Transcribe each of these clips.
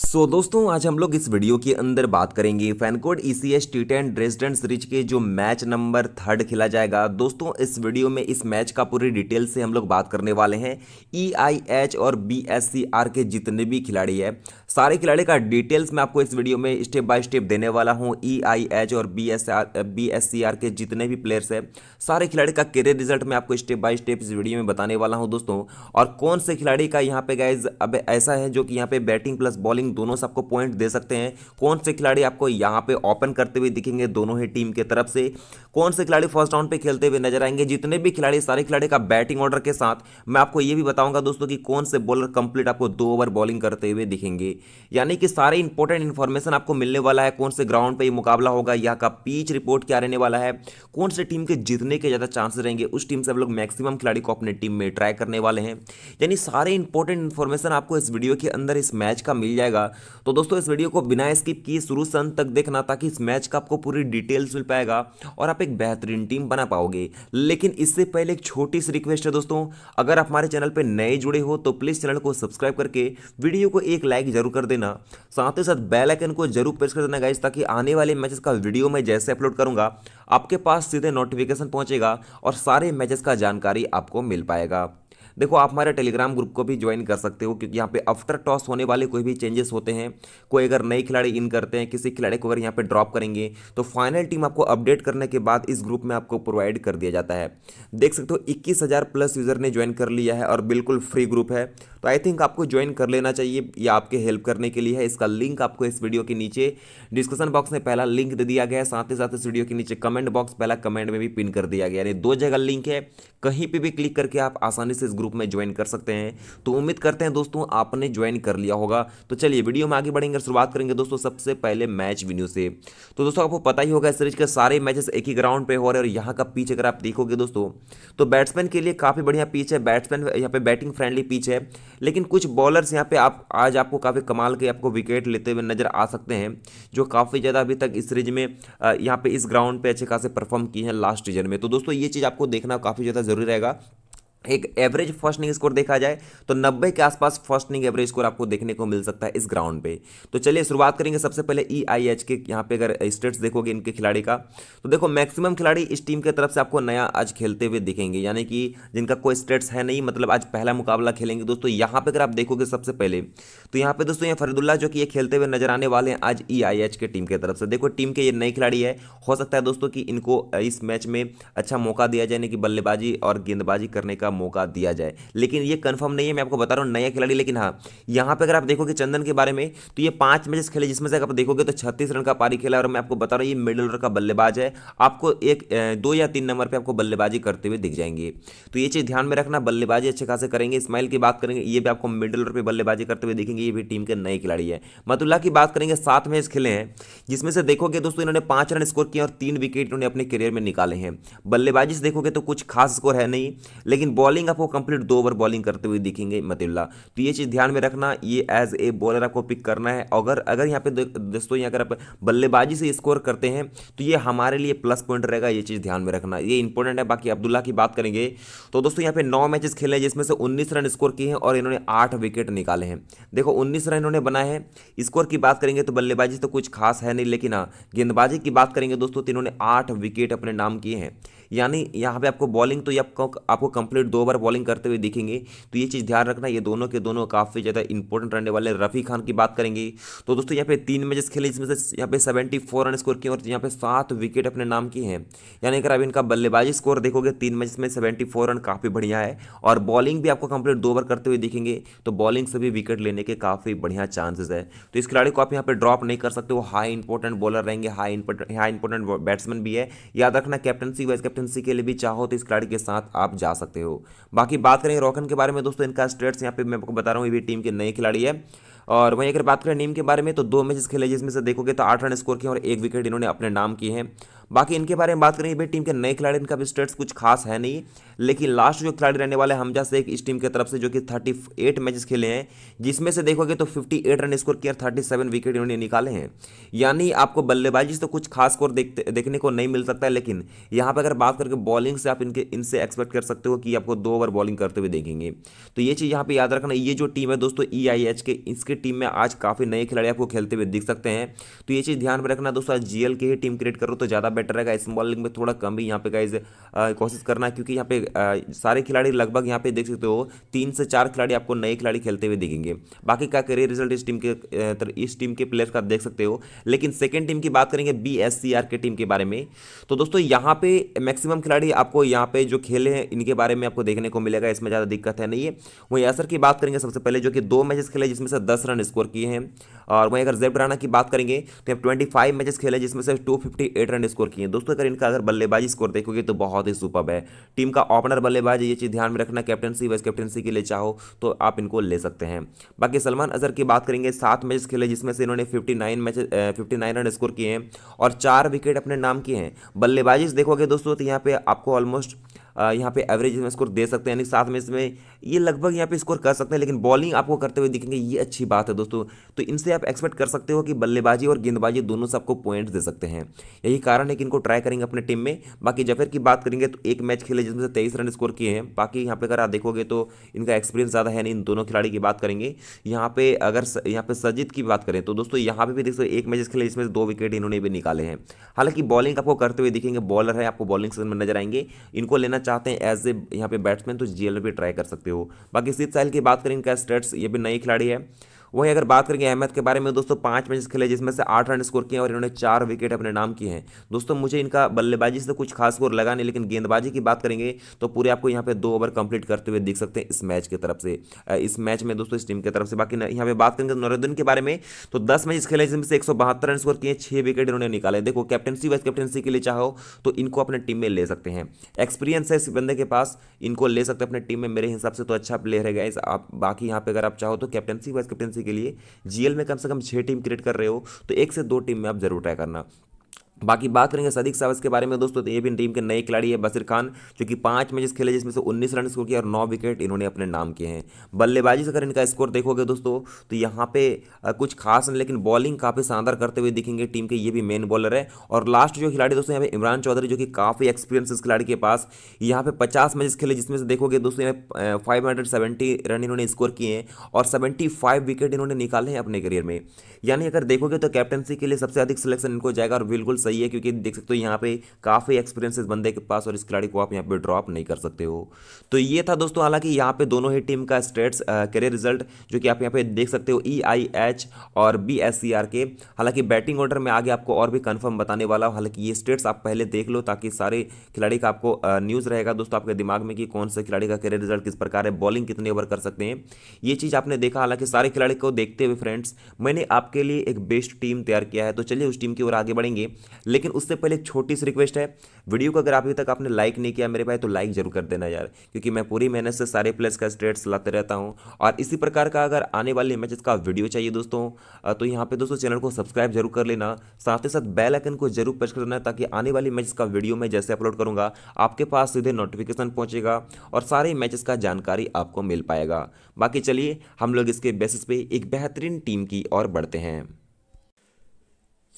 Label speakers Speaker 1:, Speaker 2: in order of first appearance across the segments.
Speaker 1: सो so, दोस्तों आज हम लोग इस वीडियो के अंदर बात करेंगे FanCode E C S T ten resident series के जो मैच नंबर थर्ड खेला जाएगा दोस्तों इस वीडियो में इस मैच का पूरी डिटेल से हम लोग बात करने वाले हैं ई आई एच और बी एस सी आर के जितने भी खिलाड़ी है सारे खिलाड़ी का डिटेल्स मैं आपको इस वीडियो में स्टेप बाय स्टेप देने वाला हूँ ई आई एच और B S R B S C R के जितने भी प्लेयर्स हैं सारे खिलाड़ी का करियर रिजल्ट मैं आपको स्टेप बाय स्टेप इस वीडियो e में बताने वाला हूँ दोस्तों और कौन से खिलाड़ी का यहाँ पे गाइज अब ऐसा है जो कि यहाँ पे बैटिंग प्लस बॉलिंग टीम दोनों से आपको पॉइंट दे सकते हैं कौन से खिलाड़ी आपको यहाँ पे ओपन करते हुए दिखेंगे दोनों ही टीम के तरफ से कौन से खिलाड़ी फर्स्ट राउंड पे खेलते हुए नजर आएंगे जितने भी खिलाड़ी सारे खिलाड़ी का बैटिंग ऑर्डर के साथ मैं आपको ये भी बताऊंगा दोस्तों कि कौन से बॉलर कंप्लीट आपको दो ओवर बॉलिंग करते हुए दिखेंगे यानी कि सारे इंपॉर्टेंट इन्फॉर्मेशन आपको मिलने वाला है कौन से ग्राउंड पर मुकाबला होगा यहाँ का पीच रिपोर्ट क्या रहने वाला है कौन से टीम के जीतने के ज़्यादा चांसेस रहेंगे उस टीम से हम लोग मैक्सिमम खिलाड़ी को अपने टीम में ट्राई करने वाले हैं यानी सारे इंपॉर्टेंट इन्फॉर्मेशन आपको इस वीडियो के अंदर इस मैच का मिल जाएगा जाएगा तो दोस्तों इस वीडियो को बिना स्किप किए शुरू से अंत तक देखना ताकि इस मैच का आपको पूरी डिटेल्स मिल पाएगा और आप एक बेहतरीन टीम बना पाओगे लेकिन इससे पहले एक छोटी सी रिक्वेस्ट है दोस्तों अगर आप हमारे चैनल पर नए जुड़े हो तो प्लीज़ चैनल को सब्सक्राइब करके वीडियो को एक लाइक जरूर कर देना साथ ही साथ बेलाइकन को जरूर प्रेस कर देना गाइज ताकि आने वाले मैचेस का वीडियो मैं जैसे अपलोड करूंगा आपके पास सीधे नोटिफिकेशन पहुंचेगा और सारे मैचेस का जानकारी आपको मिल पाएगा देखो आप हमारे टेलीग्राम ग्रुप को भी ज्वाइन कर सकते हो क्योंकि यहाँ पे आफ्टर टॉस होने वाले कोई भी चेंजेस होते हैं कोई अगर नए खिलाड़ी इन करते हैं किसी खिलाड़ी को अगर यहाँ पे ड्रॉप करेंगे तो फाइनल टीम आपको अपडेट करने के बाद इस ग्रुप में आपको प्रोवाइड कर दिया जाता है देख सकते हो इक्कीस प्लस यूज़र ने ज्वाइन कर लिया है और बिल्कुल फ्री ग्रुप है तो आई थिंक आपको ज्वाइन कर लेना चाहिए या आपके हेल्प करने के लिए है इसका लिंक आपको इस वीडियो के नीचे डिस्कशन बॉक्स में पहला लिंक दे दिया गया है साथ ही साथ इस वीडियो के नीचे कमेंट बॉक्स पहला कमेंट में भी पिन कर दिया गया यानी दो जगह लिंक है कहीं पर भी क्लिक करके आप आसानी से इस ग्रुप ग्रुप में ज्वाइन कर सकते हैं तो उम्मीद करते हैं दोस्तों आपने ज्वाइन कर लिया होगा तो चलिए वीडियो में आगे बढ़ेंगे शुरुआत करेंगे दोस्तों सबसे पहले मैच वेन्यू से तो दोस्तों आपको पता ही होगा इस सीरीज के सारे मैचेस एक ही ग्राउंड पर हो रहे हैं और यहाँ का पीच अगर आप देखोगे दोस्तों तो बैट्समैन के लिए काफ़ी बढ़िया पीच है बैट्समैन यहाँ पर बैटिंग फ्रेंडली पीच है लेकिन कुछ बॉलर्स यहाँ पर आप आज आपको काफ़ी कमाल के आपको विकेट लेते हुए नज़र आ सकते हैं जो काफ़ी ज़्यादा अभी तक इस सीरीज में यहाँ पर इस ग्राउंड पर अच्छे खासे परफॉर्म किए हैं लास्ट सीजन में तो दोस्तों ये चीज़ आपको देखना काफ़ी ज़्यादा जरूरी रहेगा एक एवरेज फर्स्ट निंग स्कोर देखा जाए तो 90 के आसपास फर्स्ट निंग एवरेज स्कोर आपको देखने को मिल सकता है इस ग्राउंड पे तो चलिए शुरुआत करेंगे सबसे पहले ई आई एच के यहाँ पे अगर स्टेट्स देखोगे इनके खिलाड़ी का तो देखो मैक्सिमम खिलाड़ी इस टीम की तरफ से आपको नया आज खेलते हुए दिखेंगे यानी कि जिनका कोई स्टेट्स है नहीं मतलब आज पहला मुकाबला खेलेंगे दोस्तों यहाँ पर अगर आप देखोगे सबसे पहले तो यहाँ पर दोस्तों यहाँ फरीदुल्ला जो कि ये खेलते हुए नजर आने वाले हैं आज ई आई एच के टीम की तरफ से देखो टीम के ये नए खिलाड़ी है हो सकता है दोस्तों कि इनको इस मैच में अच्छा मौका दिया जाए यानी कि बल्लेबाजी और गेंदबाजी करने का का मौका दिया जाए लेकिन ये कंफर्म नहीं है मैं आपको बता रहा हूँ नया खिलाड़ी लेकिन हाँ यहाँ पे अगर आप देखोगे चंदन के बारे में तो ये पांच मैचेस खेले जिसमें से अगर आप देखोगे तो छत्तीस रन का पारी खेला और मैं आपको बता रहा हूँ ये मिडल ऑर्डर का बल्लेबाज है आपको एक दो या तीन नंबर पर आपको बल्लेबाजी करते हुए दिख जाएंगे तो ये चीज़ ध्यान में रखना बल्लेबाजी अच्छे खासे करेंगे स्माइल की बात करेंगे ये भी आपको मिडल ऑर्डर पर बल्लेबाजी करते हुए देखेंगे ये भी टीम के नए खिलाड़ी है मतुल्ला की बात करेंगे सात मैच खेले हैं जिसमें से देखोगे दोस्तों इन्होंने पाँच रन स्कोर किए और तीन विकेट इन्होंने अपने करियर में निकाले हैं बल्लेबाजी से देखोगे तो कुछ खास स्कोर है नहीं लेकिन बॉलिंग आपको कंप्लीट दो ओवर बॉलिंग करते हुए दिखेंगे मतिल्ला तो ये चीज़ ध्यान में रखना ये एज ए बॉलर आपको पिक करना है अगर अगर यहाँ पे दोस्तों यहाँ अगर आप बल्लेबाजी से स्कोर करते हैं तो ये हमारे लिए प्लस पॉइंट रहेगा ये चीज़ ध्यान में रखना ये इंपॉर्टेंट है बाकी अब्दुल्ला की बात करेंगे तो दोस्तों यहाँ पे नौ मैचेस खेले हैं जिसमें से उन्नीस रन स्कोर किए हैं और इन्होंने आठ विकेट निकाले हैं देखो उन्नीस रन इन्होंने बनाए हैं स्कोर की बात करेंगे तो बल्लेबाजी तो कुछ खास है नहीं लेकिन हाँ, गेंदबाजी की बात करेंगे दोस्तों तो इन्होंने आठ विकेट अपने नाम किए हैं यानी यहाँ पे आपको बॉलिंग तो ये आपको आपको कंप्लीट दो बार बॉलिंग करते हुए दिखेंगे तो ये चीज़ ध्यान रखना ये दोनों के दोनों काफ़ी ज़्यादा इंपॉर्टेंट रहने वाले रफ़ी खान की बात करेंगे तो दोस्तों यहाँ पे तीन मैचेस खेले जिसमें से यहाँ पे सेवेंटी फोर रन स्कोर किए और यहाँ पे सात विकेट अपने नाम की हैं यानी अगर आप इनका बल्लेबाजी स्कोर देखोगे तीन मैच में सेवेंटी फोर रन काफ़ी बढ़िया है और बॉलिंग भी आपको कंप्लीट दो ओवर करते हुए दिखेंगे तो बॉलिंग से भी विकेट लेने के काफ़ी बढ़िया चांसेस है तो इस खिलाड़ी को आप यहाँ पर ड्रॉप नहीं कर सकते वो हाई इंपॉर्टेंट बॉलर रहेंगे high important high important batsman भी है याद रखना कैप्टनसी वाइस कैप्टन वैकेंसी के लिए भी चाहो तो इस खिलाड़ी के साथ आप जा सकते हो बाकी बात करें रोकन के बारे में दोस्तों इनका स्टेट्स यहाँ पे मैं आपको बता रहा हूँ ये टीम के नए खिलाड़ी है और वहीं अगर बात करें नीम के बारे में तो दो मैचेस खेले जिसमें से देखोगे तो आठ रन स्कोर किए और एक विकेट इन्होंने अपने नाम किए हैं बाकी इनके बारे में बात करें ये भी टीम के नए खिलाड़ी इनका भी स्टेट्स कुछ खास है नहीं लेकिन लास्ट जो खिलाड़ी रहने वाले हमजा शेख इस टीम की तरफ से जो कि थर्टी एट मैचेस खेले हैं जिसमें से देखोगे तो फिफ्टी एट रन स्कोर किया थर्टी सेवन विकेट इन्होंने निकाले हैं यानी आपको बल्लेबाजी से तो कुछ खास स्कोर देखते देखने को नहीं मिल सकता है लेकिन यहाँ पर अगर बात करके बॉलिंग से आप इनके इनसे एक्सपेक्ट कर सकते हो कि आपको दो ओवर बॉलिंग करते हुए देखेंगे तो ये चीज़ यहाँ पर याद रखना ये जो टीम है दोस्तों ई आई एच के इसके टीम में आज काफ़ी नए खिलाड़ी आपको खेलते हुए दिख सकते हैं तो ये चीज़ ध्यान में रखना दोस्तों आज जीएल की ही टीम क्रिएट करो तो ज़्यादा बेटर रहेगा इस बॉलिंग में थोड़ा कम भी यहाँ पे गाइज कोशिश करना क्योंकि यहाँ पे सारे खिलाड़ी लगभग यहाँ पे देख सकते हो तीन से चार खिलाड़ी आपको नए खिलाड़ी खेलते हुए दिखेंगे बाकी का करियर रिजल्ट इस टीम के इस टीम के प्लेयर्स का देख सकते हो लेकिन सेकेंड टीम की बात करेंगे बी एस सी आर के टीम के बारे में तो दोस्तों यहाँ पे मैक्सिमम खिलाड़ी आपको यहाँ पे जो खेले हैं इनके बारे में आपको देखने को मिलेगा इसमें ज़्यादा दिक्कत है नहीं है वहीं असर की बात करेंगे सबसे पहले जो कि दो मैचेस खेले जिसमें से दस रन स्कोर किए हैं और वहीं अगर जेब राना की बात करेंगे तो यहाँ ट्वेंटी फाइव मैचेस खेले जिसमें से two fifty eight run score किए हैं दोस्तों अगर इनका अगर बल्लेबाजी स्कोर देखोगे तो बहुत ही सुपर है टीम का ओपनर बल्लेबाज ये चीज़ ध्यान में रखना कैप्टनसी वाइस कैप्टनसी के लिए चाहो तो आप इनको ले सकते हैं बाकी सलमान अजहर की बात करेंगे सात मैचेस खेले जिसमें से इन्होंने fifty nine match fifty nine run score किए हैं और चार विकेट अपने नाम किए हैं बल्लेबाजी देखोगे दोस्तों तो यहाँ पे आपको ऑलमोस्ट यहाँ पे एवरेज इसमें स्कोर दे सकते हैं यानी साथ में इसमें ये लगभग यहाँ पे स्कोर कर सकते हैं लेकिन बॉलिंग आपको करते हुए दिखेंगे ये अच्छी बात है दोस्तों तो इनसे आप एक्सपेक्ट कर सकते हो कि बल्लेबाजी और गेंदबाजी दोनों से आपको पॉइंट्स दे सकते हैं यही कारण है कि इनको ट्राई करेंगे अपने टीम में बाकी जफेर की बात करेंगे तो एक मैच खेले जिसमें से तेईस रन स्कोर किए हैं बाकी यहाँ पर अगर आप देखोगे तो इनका एक्सपीरियंस ज़्यादा है नहीं इन दोनों खिलाड़ी की बात करेंगे यहाँ पर अगर यहाँ पर सजिद की बात करें तो दोस्तों यहाँ पर भी देख सकते एक मैच खेले जिसमें दो विकेट इन्होंने भी निकाले हैं हालांकि बॉलिंग आपको करते हुए दिखेंगे बॉलर है आपको बॉलिंग से नजर आएंगे इनको लेना चाहते हैं एज ए यहाँ पे बैट्समैन तो जीएल एल ट्राई कर सकते हो बाकी सीत साहल की बात करें इनका स्टेट्स ये भी नए खिलाड़ी है वहीं अगर बात करेंगे अहमद के बारे में दोस्तों पाँच मैचेस खेले जिसमें से आठ रन स्कोर किए और इन्होंने चार विकेट अपने नाम किए हैं दोस्तों मुझे इनका बल्लेबाजी से तो कुछ खास स्कोर लगा नहीं लेकिन गेंदबाजी की बात करेंगे तो पूरे आपको यहाँ पे दो ओवर कंप्लीट करते हुए देख सकते हैं इस मैच की तरफ से इस मैच में दोस्तों इस टीम की तरफ से बाकी यहाँ पे बात करेंगे तो नरेंद्र के बारे में तो दस मैच खेले जिसमें से एक रन स्कोर किए छः विकेट इन्होंने निकाले देखो कैप्टनसी वाइस कैप्टनसी के लिए चाहो तो इनको अपने टीम में ले सकते हैं एक्सपीरियंस है इस बंदे के पास इनको ले सकते हैं अपने टीम में मेरे हिसाब से तो अच्छा प्लेयर है गाइस आप बाकी यहाँ पे अगर आप चाहो तो कैप्टनसी वाइस कैप्टनसी के लिए जीएल में कम से कम छह टीम क्रिएट कर रहे हो तो एक से दो टीम में आप जरूर ट्राई करना बाकी बात करेंगे सदीक सावस के बारे में दोस्तों तो ये भी टीम के नए खिलाड़ी है बसीर खान जो कि पांच मैचेस खेले जिसमें से 19 रन स्कोर किए और 9 विकेट इन्होंने अपने नाम किए हैं बल्लेबाजी से अगर इनका स्कोर देखोगे दोस्तों तो यहाँ पे कुछ खास नहीं लेकिन बॉलिंग काफ़ी शानदार करते हुए दिखेंगे टीम के ये भी मेन बॉलर है और लास्ट जो खिलाड़ी दोस्तों यहाँ पे इमरान चौधरी जो कि काफ़ी एक्सपीरियंस इस खिलाड़ी के पास यहाँ पे पचास मैचेस खेले जिसमें से देखोगे दोस्तों यहाँ फाइव रन इन्होंने स्कोर किए हैं और सेवेंटी विकेट इन्होंने निकाले हैं अपने करियर में यानी अगर देखोगे तो कैप्टनसी के लिए सबसे अधिक सिलेक्शन इनको जाएगा और बिल्कुल सही है क्योंकि देख सकते हो यहाँ पे काफ़ी एक्सपीरियंस इस बंदे के पास और इस खिलाड़ी को आप यहाँ पे ड्रॉप नहीं कर सकते हो तो ये था दोस्तों हालांकि यहाँ पे दोनों ही टीम का स्टेट्स करियर रिजल्ट जो कि आप यहाँ पे देख सकते हो ई आई एच और बी एस सी आर के हालांकि बैटिंग ऑर्डर में आगे आपको और भी कन्फर्म बताने वाला हूँ हालांकि ये स्टेट्स आप पहले देख लो ताकि सारे खिलाड़ी का आपको न्यूज़ रहेगा दोस्तों आपके दिमाग में कि कौन से खिलाड़ी का करियर रिजल्ट किस प्रकार है बॉलिंग कितने ओवर कर सकते हैं ये चीज़ आपने देखा हालांकि सारे खिलाड़ी को देखते हुए फ्रेंड्स मैंने आपके लिए एक बेस्ट टीम तैयार किया है तो चलिए उस टीम की ओर आगे बढ़ेंगे लेकिन उससे पहले एक छोटी सी रिक्वेस्ट है वीडियो को अगर अभी तक आपने लाइक नहीं किया मेरे भाई तो लाइक जरूर कर देना यार क्योंकि मैं पूरी मेहनत से सारे प्लेस का स्टेट्स लाते रहता हूँ और इसी प्रकार का अगर आने वाले मैचेस का वीडियो चाहिए दोस्तों तो यहाँ पर दोस्तों चैनल को सब्सक्राइब जरूर कर लेना साथ ही साथ बेल आइकन को जरूर प्रेस कर देना ताकि आने वाले मैचेस का वीडियो मैं जैसे अपलोड करूँगा आपके पास सीधे नोटिफिकेशन पहुँचेगा और सारे मैचेस का जानकारी आपको मिल पाएगा बाकी चलिए हम लोग इसके बेसिस पे एक बेहतरीन टीम की ओर बढ़ते हैं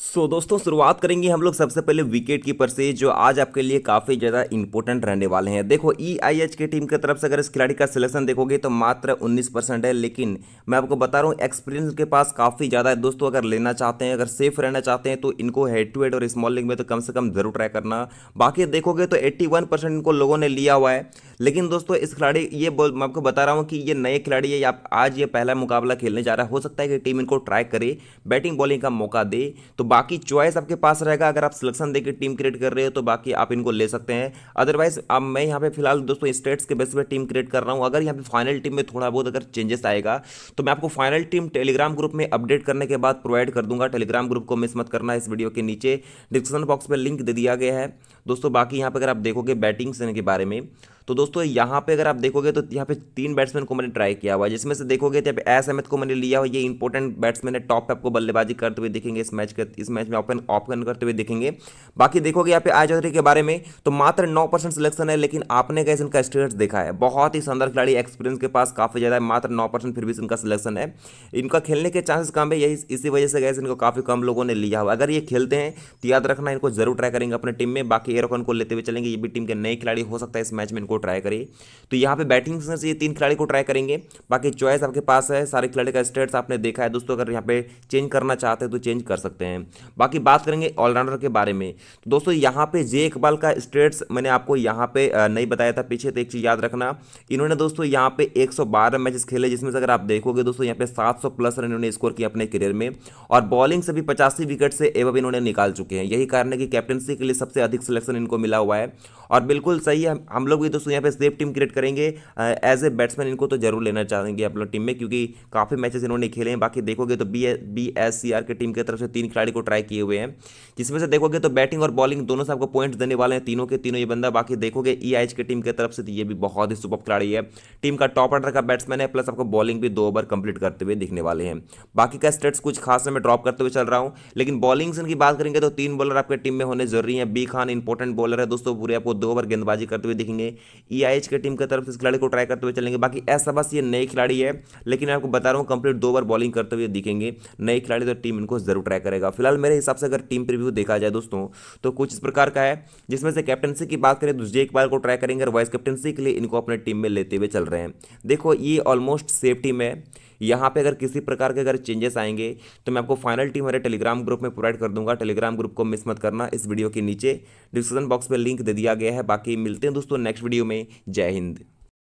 Speaker 1: सो so, दोस्तों शुरुआत करेंगे हम लोग सबसे पहले विकेट कीपर से जो आज आपके लिए काफ़ी ज़्यादा इंपॉर्टेंट रहने वाले हैं देखो ई आई एच के टीम की तरफ से अगर इस खिलाड़ी का सिलेक्शन देखोगे तो मात्र 19 परसेंट है लेकिन मैं आपको बता रहा हूँ एक्सपीरियंस के पास काफ़ी ज़्यादा है दोस्तों अगर लेना चाहते हैं अगर सेफ रहना चाहते हैं तो इनको हेड टू हेड और स्मॉल लिंग में तो कम से कम जरूर ट्राई करना बाकी देखोगे तो एट्टी इनको लोगों ने लिया हुआ है लेकिन दोस्तों इस खिलाड़ी ये मैं आपको बता रहा हूँ कि ये नए खिलाड़ी है आज ये पहला मुकाबला खेलने जा रहा है हो सकता है कि टीम इनको ट्राई करे बैटिंग बॉलिंग का मौका दे तो तो बाकी चॉइस आपके पास रहेगा अगर आप सिलेक्शन देकर टीम क्रिएट कर रहे हो तो बाकी आप इनको ले सकते हैं अदरवाइज अब मैं यहाँ पे फिलहाल दोस्तों स्टेट्स के बेस पर टीम क्रिएट कर रहा हूँ अगर यहाँ पे फाइनल टीम में थोड़ा बहुत अगर चेंजेस आएगा तो मैं आपको फाइनल टीम टेलीग्राम ग्रुप में अपडेट करने के बाद प्रोवाइड कर दूंगा टेलीग्राम ग्रुप को मिस मत करना इस वीडियो के नीचे डिस्क्रिप्शन बॉक्स में लिंक दे दिया गया है दोस्तों बाकी यहाँ पर अगर आप देखोगे बैटिंग के बारे में तो दोस्तों यहाँ पे अगर आप देखोगे तो यहाँ पे तीन बैट्समैन को मैंने ट्राई किया हुआ है जिसमें से देखोगे तो यहाँ पे एस अहमद को मैंने लिया हुआ ये इंपॉर्टेंट बैट्समैन है टॉप पे आपको बल्लेबाजी करते हुए दिखेंगे इस मैच के इस मैच में ओपन ओपन करते हुए दिखेंगे बाकी देखोगे यहाँ पे आय चौधरी के बारे में तो मात्र नौ सिलेक्शन है लेकिन आपने कैसे इनका स्टेटस देखा है बहुत ही शानदार खिलाड़ी एक्सपीरियंस के पास काफ़ी ज़्यादा है मात्र नौ फिर भी इनका सिलेक्शन है इनका खेलने के चांसेस कम है यही इसी वजह से गए इनको काफ़ी कम लोगों ने लिया हुआ अगर ये खेलते हैं तो याद रखना इनको जरूर ट्राई करेंगे अपने टीम में बाकी एरोकॉन को लेते हुए चलेंगे ये भी टीम के नए खिलाड़ी हो सकता है इस मैच में इनको को ट्राई करिए तो यहाँ पे बैटिंग से ये तीन खिलाड़ी को ट्राई करेंगे बाकी चॉइस आपके पास है सारे खिलाड़ी का स्टेट्स आपने देखा है दोस्तों अगर यहाँ पे चेंज करना चाहते हैं तो चेंज कर सकते हैं बाकी बात करेंगे ऑलराउंडर के बारे में तो दोस्तों यहाँ पे जे इकबाल का स्टेट्स मैंने आपको यहाँ पे नहीं बताया था पीछे तो एक चीज़ याद रखना इन्होंने दोस्तों यहाँ पे एक मैचेस खेले जिसमें से अगर आप देखोगे दोस्तों यहाँ पे सात प्लस रन इन्होंने स्कोर किया अपने करियर में और बॉलिंग से भी पचासी विकेट से एवं इन्होंने निकाल चुके हैं यही कारण है कि कैप्टनसी के लिए सबसे अधिक सिलेक्शन इनको मिला हुआ है और बिल्कुल सही है हम लोग भी दोस्तों यहाँ पे सेफ टीम क्रिएट करेंगे एज ए बैट्समैन इनको तो जरूर लेना चाहेंगे अपने टीम में क्योंकि काफ़ी मैचेस इन्होंने खेले हैं बाकी देखोगे तो B B S C R की टीम की तरफ से तीन खिलाड़ी को ट्राई किए हुए हैं जिसमें से देखोगे तो बैटिंग और बॉलिंग दोनों से आपको पॉइंट्स देने वाले हैं तीनों के तीनों ये बंदा बाकी देखोगे ई आई की टीम की तरफ से तो ये भी बहुत ही सुपर खिलाड़ी है टीम का टॉप ऑर्डर का बैट्समैन है प्लस आपको बॉलिंग भी दो ओवर कंप्लीट करते हुए दिखने वाले हैं बाकी का स्टेट्स कुछ खास मैं ड्रॉप करते हुए चल रहा हूँ लेकिन बॉलिंग की बात करेंगे तो तीन बॉलर आपके टीम में होने जरूरी है बी खान इंपॉर्टेंट बॉलर है दोस्तों पूरे आपको दो ओवर गेंदबाजी करते हुए दिखेंगे ई आई एच के टीम की तरफ से इस खिलाड़ी को ट्राई करते हुए चलेंगे बाकी ऐसा बस ये नए खिलाड़ी है लेकिन मैं आपको बता रहा हूँ कंप्लीट दो ओवर बॉलिंग करते हुए दिखेंगे नए खिलाड़ी तो टीम इनको जरूर ट्राई करेगा फिलहाल मेरे हिसाब से अगर टीम प्रिव्यू देखा जाए दोस्तों तो कुछ इस प्रकार का है जिसमें से कैप्टनसी की बात करें तो जे इकबाल को ट्राई करेंगे और वाइस कैप्टनसी के लिए इनको अपने टीम में लेते हुए चल रहे हैं देखो ये ऑलमोस्ट सेफ टीम है यहाँ पे अगर किसी प्रकार के अगर चेंजेस आएंगे तो मैं आपको फाइनल टीम हमारे टेलीग्राम ग्रुप में प्रोवाइड कर दूंगा टेलीग्राम ग्रुप को मिस मत करना इस वीडियो के नीचे डिस्क्रिप्शन बॉक्स पे लिंक दे दिया गया है है बाकी मिलते हैं दोस्तों नेक्स्ट वीडियो में जय हिंद